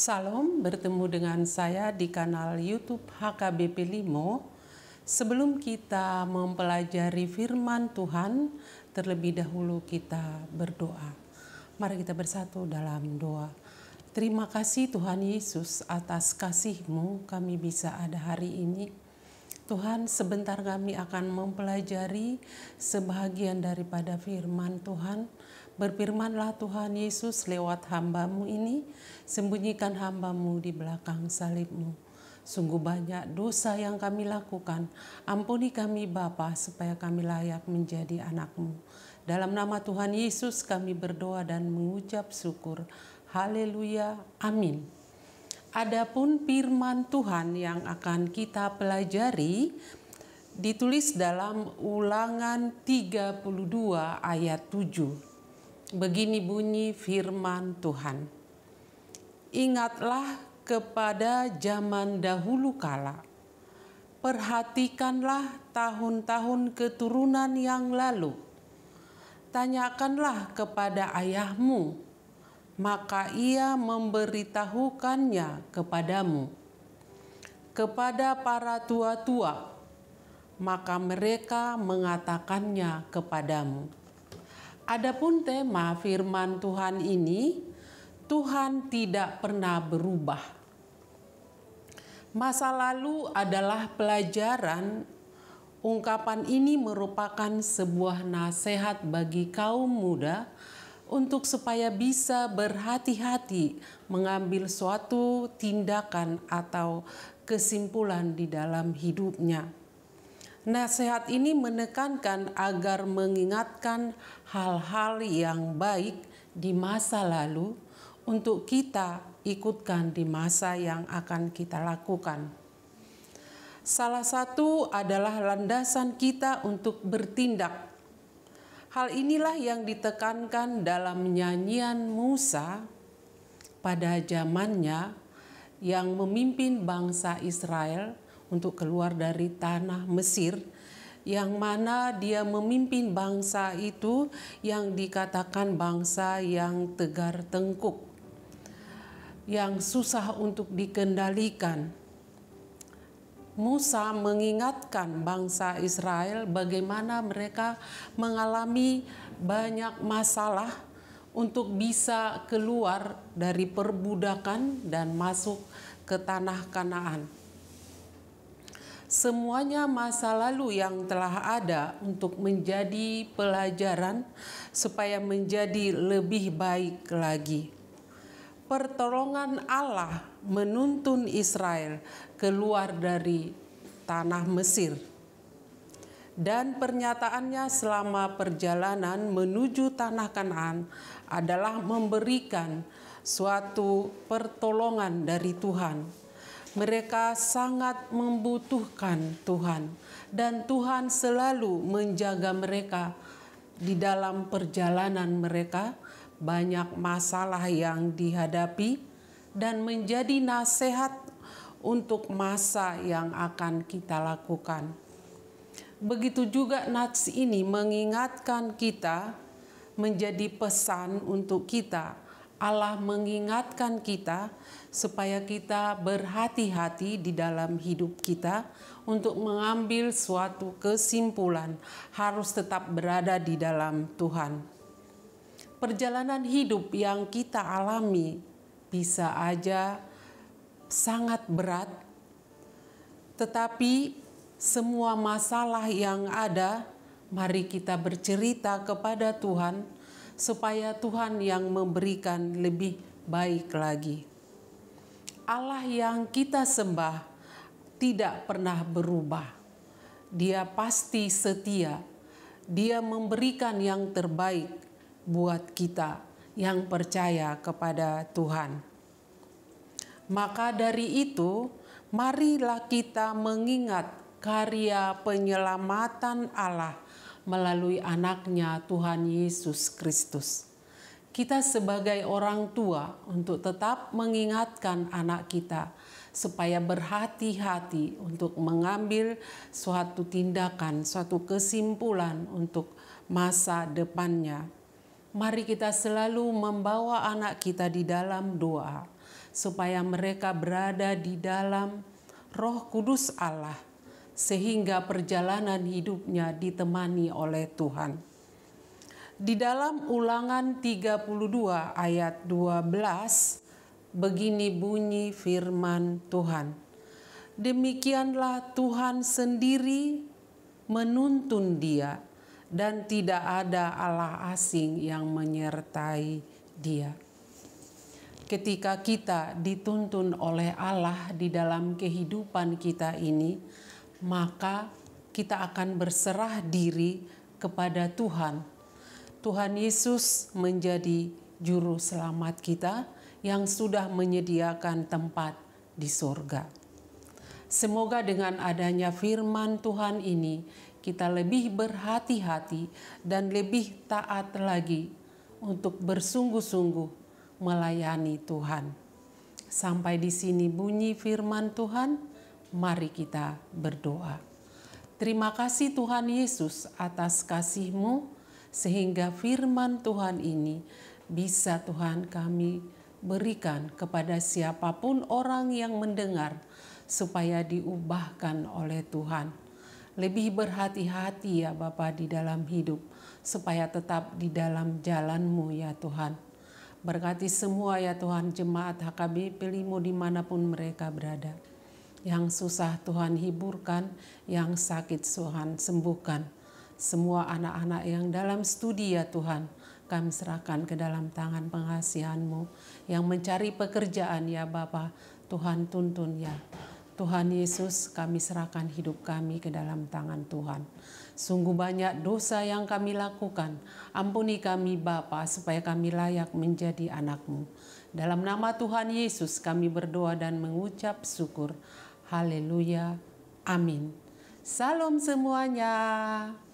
Salam bertemu dengan saya di kanal YouTube HKBP Limo. Sebelum kita mempelajari firman Tuhan, terlebih dahulu kita berdoa. Mari kita bersatu dalam doa. Terima kasih Tuhan Yesus atas kasih-Mu kami bisa ada hari ini. Tuhan, sebentar kami akan mempelajari sebahagian daripada firman Tuhan. Tuhan, Berfirmanlah Tuhan Yesus lewat hambamu ini, sembunyikan hambamu di belakang salibmu. Sungguh banyak dosa yang kami lakukan. Ampuni kami Bapa supaya kami layak menjadi anakmu. Dalam nama Tuhan Yesus kami berdoa dan mengucap syukur. Haleluya. Amin. Adapun firman Tuhan yang akan kita pelajari ditulis dalam Ulangan 32 ayat 7 Begini bunyi firman Tuhan. Ingatlah kepada zaman dahulu kala. Perhatikanlah tahun-tahun keturunan yang lalu. Tanyakanlah kepada ayahmu, maka ia memberitahukannya kepadamu. Kepada para tua-tua, maka mereka mengatakannya kepadamu Adapun tema firman Tuhan ini, Tuhan tidak pernah berubah. Masa lalu adalah pelajaran. Ungkapan ini merupakan sebuah nasihat bagi kaum muda untuk supaya bisa berhati-hati mengambil suatu tindakan atau kesimpulan di dalam hidupnya Nasihat ini menekankan agar mengingatkan hal-hal yang baik di masa lalu untuk kita ikutkan di masa yang akan kita lakukan. Salah satu adalah landasan kita untuk bertindak. Hal inilah yang ditekankan dalam nyanyian Musa pada zamannya yang memimpin bangsa Israel untuk keluar dari tanah Mesir yang mana dia memimpin bangsa itu yang dikatakan bangsa yang tegar tengkuk yang susah untuk dikendalikan. Musa mengingatkan bangsa Israel bagaimana mereka mengalami banyak masalah untuk bisa keluar dari perbudakan dan masuk ke tanah Kanaan semuanya masa lalu yang telah ada untuk menjadi pelajaran supaya menjadi lebih baik lagi. Pertolongan Allah menuntun Israel keluar dari tanah Mesir dan pernyataannya selama perjalanan menuju tanah Kanaan adalah memberikan suatu pertolongan dari Tuhan mereka sangat membutuhkan Tuhan, dan Tuhan selalu menjaga mereka di dalam perjalanan mereka. Banyak masalah yang dihadapi, dan menjadi nasihat untuk masa yang akan kita lakukan. Begitu juga nats ini mengingatkan kita menjadi pesan untuk kita Allah mengingatkan kita supaya kita berhati-hati di dalam hidup kita untuk mengambil suatu kesimpulan harus tetap berada di dalam Tuhan. Perjalanan hidup yang kita alami bisa aja sangat berat, tetapi semua masalah yang ada, mari kita bercerita kepada Tuhan supaya Tuhan yang memberikan lebih baik lagi. Allah yang kita sembah tidak pernah berubah. Dia pasti setia. Dia memberikan yang terbaik buat kita yang percaya kepada Tuhan. Maka dari itu, marilah kita mengingat karya penyelamatan Allah melalui anaknya Tuhan Yesus Kristus. Kita sebagai orang tua untuk tetap mengingatkan anak kita supaya berhati-hati untuk mengambil suatu tindakan, suatu kesimpulan untuk masa depannya. Mari kita selalu membawa anak kita di dalam doa supaya mereka berada di dalam Roh Kudus Allah sehingga perjalanan hidupnya ditemani oleh Tuhan. Di dalam ulangan 32 ayat 12, begini bunyi firman Tuhan. Demikianlah Tuhan sendiri menuntun dia dan tidak ada Allah asing yang menyertai dia. Ketika kita dituntun oleh Allah di dalam kehidupan kita ini, maka kita akan berserah diri kepada Tuhan. Tuhan Yesus menjadi juru selamat kita yang sudah menyediakan tempat di sorga. Semoga dengan adanya firman Tuhan ini, kita lebih berhati-hati dan lebih taat lagi untuk bersungguh-sungguh melayani Tuhan. Sampai di sini bunyi firman Tuhan mari kita berdoa. Terima kasih Tuhan Yesus atas kasih-Mu sehingga firman Tuhan ini bisa Tuhan kami berikan kepada siapapun orang yang mendengar supaya diubahkan oleh Tuhan. Lebih berhati-hati ya Bapa di dalam hidup supaya tetap di dalam jalan-Mu ya Tuhan. Berkati semua ya Tuhan jemaat HKB pilihmu dimanapun mereka berada. Yang susah Tuhan hiburkan, yang sakit Tuhan sembuhkan. Semua anak-anak yang dalam studi ya Tuhan, kami serahkan ke dalam tangan pengasihan-Mu. Yang mencari pekerjaan ya Bapa, Tuhan tuntun ya. Tuhan Yesus, kami serahkan hidup kami ke dalam tangan Tuhan. Sungguh banyak dosa yang kami lakukan. Ampuni kami Bapa supaya kami layak menjadi anakmu. Dalam nama Tuhan Yesus kami berdoa dan mengucap syukur. Haleluya. Amin. Salam semuanya.